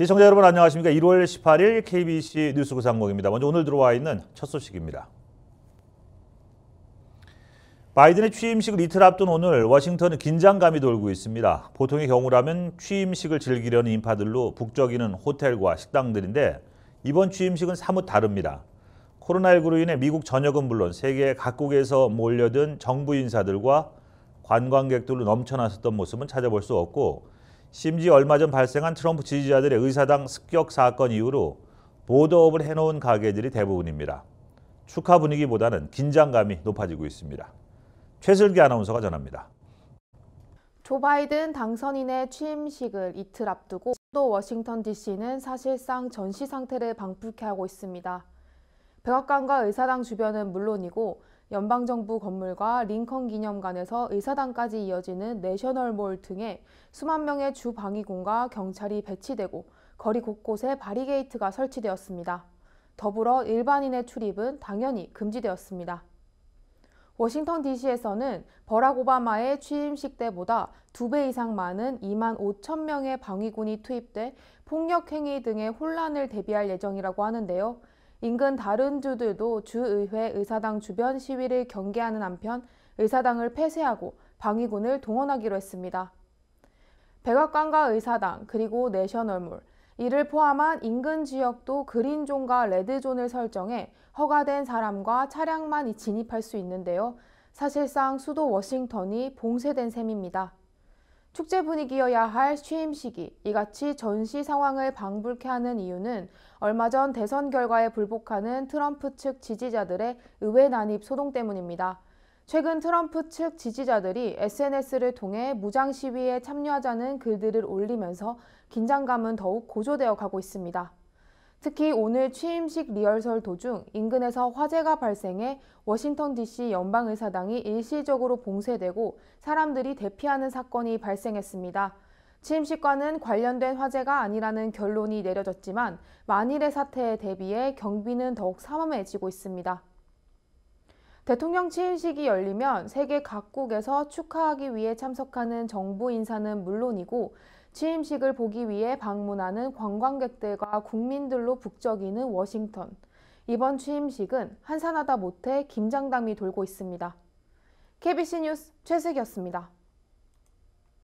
시청자 여러분 안녕하십니까. 1월 18일 KBC 뉴스 구상공입니다. 먼저 오늘 들어와 있는 첫 소식입니다. 바이든의 취임식을 이틀 앞둔 오늘 워싱턴은 긴장감이 돌고 있습니다. 보통의 경우라면 취임식을 즐기려는 인파들로 북적이는 호텔과 식당들인데 이번 취임식은 사뭇 다릅니다. 코로나19로 인해 미국 전역은 물론 세계 각국에서 몰려든 정부 인사들과 관광객들로 넘쳐났었던 모습은 찾아볼 수 없고 심지어 얼마 전 발생한 트럼프 지지자들의 의사당 습격 사건 이후로 보도업을 해놓은 가게들이 대부분입니다. 축하 분위기보다는 긴장감이 높아지고 있습니다. 최슬기 아나운서가 전합니다. 조 바이든 당선인의 취임식을 이틀 앞두고 수도 워싱턴 DC는 사실상 전시 상태를 방불케 하고 있습니다. 백악관과 의사당 주변은 물론이고 연방정부 건물과 링컨 기념관에서 의사당까지 이어지는 내셔널몰 등의 수만 명의 주 방위군과 경찰이 배치되고 거리 곳곳에 바리게이트가 설치되었습니다. 더불어 일반인의 출입은 당연히 금지되었습니다. 워싱턴 DC에서는 버락 오바마의 취임식 때보다 두 배 이상 많은 2만 5천 명의 방위군이 투입돼 폭력행위 등의 혼란을 대비할 예정이라고 하는데요. 인근 다른 주들도 주의회 의사당 주변 시위를 경계하는 한편 의사당을 폐쇄하고 방위군을 동원하기로 했습니다. 백악관과 의사당 그리고 내셔널몰 이를 포함한 인근 지역도 그린존과 레드존을 설정해 허가된 사람과 차량만 진입할 수 있는데요. 사실상 수도 워싱턴이 봉쇄된 셈입니다. 축제 분위기여야 할 취임식이 이같이 전시 상황을 방불케 하는 이유는 얼마 전 대선 결과에 불복하는 트럼프 측 지지자들의 의회 난입 소동 때문입니다. 최근 트럼프 측 지지자들이 SNS를 통해 무장 시위에 참여하자는 글들을 올리면서 긴장감은 더욱 고조되어 가고 있습니다. 특히 오늘 취임식 리얼설 도중 인근에서 화재가 발생해 워싱턴 DC 연방의사당이 일시적으로 봉쇄되고 사람들이 대피하는 사건이 발생했습니다. 취임식과는 관련된 화재가 아니라는 결론이 내려졌지만 만일의 사태에 대비해 경비는 더욱 삼엄해지고 있습니다. 대통령 취임식이 열리면 세계 각국에서 축하하기 위해 참석하는 정부 인사는 물론이고 취임식을 보기 위해 방문하는 관광객들과 국민들로 북적이는 워싱턴. 이번 취임식은 한산하다 못해 김장담이 돌고 있습니다. KBC 뉴스 최슬기였습니다.